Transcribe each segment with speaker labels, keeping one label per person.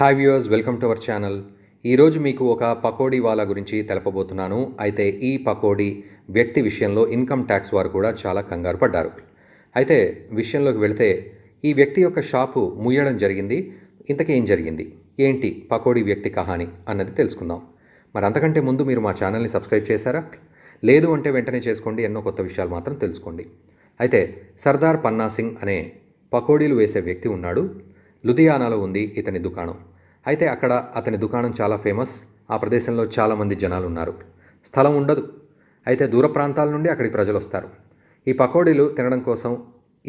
Speaker 1: hi viewers welcome to our channel ఈరోజు మీకు ఒక పకోడీ వాళ్ళ గురించి తెలపబోతున్నాను అయితే ఈ పకోడీ వ్యక్తి విషయంలో ఇన్కమ్ ట్యాక్స్ వారు కూడా చాలా కంగారు పడ్డారు అయితే విషయంలోకి వెళితే ఈ వ్యక్తి యొక్క షాపు ముయ్యడం జరిగింది ఇంతకేం జరిగింది ఏంటి పకోడీ వ్యక్తి కహాని అన్నది తెలుసుకుందాం మరి అంతకంటే ముందు మీరు మా ఛానల్ని సబ్స్క్రైబ్ చేశారా లేదు అంటే వెంటనే చేసుకోండి ఎన్నో కొత్త విషయాలు మాత్రం తెలుసుకోండి అయితే సర్దార్ పన్నా సింగ్ అనే పకోడీలు వేసే వ్యక్తి ఉన్నాడు లుధియానాలో ఉంది ఇతని దుకాణం అయితే అక్కడ అతని దుకాణం చాలా ఫేమస్ ఆ ప్రదేశంలో చాలామంది జనాలు ఉన్నారు స్థలం ఉండదు అయితే దూర ప్రాంతాల నుండి అక్కడి ప్రజలు వస్తారు ఈ పకోడీలు తినడం కోసం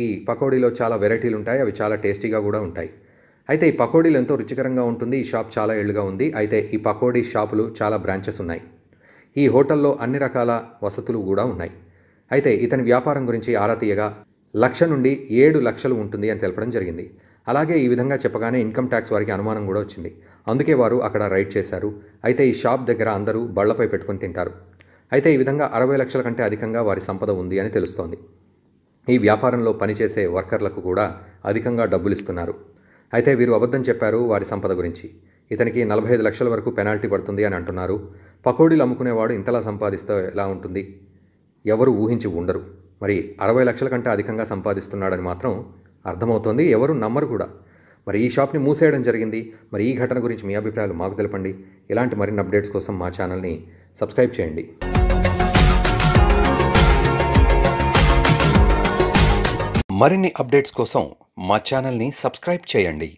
Speaker 1: ఈ పకోడీలో చాలా వెరైటీలు ఉంటాయి అవి చాలా టేస్టీగా కూడా ఉంటాయి అయితే ఈ పకోడీలు ఎంతో రుచికరంగా ఉంటుంది ఈ షాప్ చాలా ఏళ్ళుగా ఉంది అయితే ఈ పకోడీ షాపులు చాలా బ్రాంచెస్ ఉన్నాయి ఈ హోటల్లో అన్ని రకాల వసతులు కూడా ఉన్నాయి అయితే ఇతని వ్యాపారం గురించి ఆరా తీయగా లక్ష నుండి ఏడు లక్షలు ఉంటుంది అని తెలపడం జరిగింది అలాగే ఈ విధంగా చెప్పగానే ఇన్కమ్ ట్యాక్స్ వారికి అనుమానం కూడా వచ్చింది అందుకే వారు అక్కడ రైడ్ చేశారు అయితే ఈ షాప్ దగ్గర అందరూ బళ్లపై పెట్టుకుని తింటారు అయితే ఈ విధంగా అరవై లక్షల కంటే అధికంగా వారి సంపద ఉంది అని తెలుస్తోంది ఈ వ్యాపారంలో పనిచేసే వర్కర్లకు కూడా అధికంగా డబ్బులు ఇస్తున్నారు అయితే వీరు అబద్ధం చెప్పారు వారి సంపద గురించి ఇతనికి నలభై ఐదు లక్షల వరకు పెనాల్టీ పడుతుంది అని అంటున్నారు పకోడీలు అమ్ముకునేవాడు ఇంతలా సంపాదిస్తే ఎలా ఉంటుంది ఎవరు ఊహించి ఉండరు మరి అరవై లక్షల కంటే అధికంగా సంపాదిస్తున్నాడని మాత్రం అర్థమవుతోంది ఎవరు నమ్మరు కూడా మరి ఈ షాప్ని మూసేయడం జరిగింది మరి ఈ ఘటన గురించి మీ అభిప్రాయాలు మాకు తెలపండి ఇలాంటి మరిన్ని అప్డేట్స్ కోసం మా ఛానల్ని సబ్స్క్రైబ్ చేయండి మరిన్ని అప్డేట్స్ కోసం మా ఛానల్ని సబ్స్క్రైబ్ చేయండి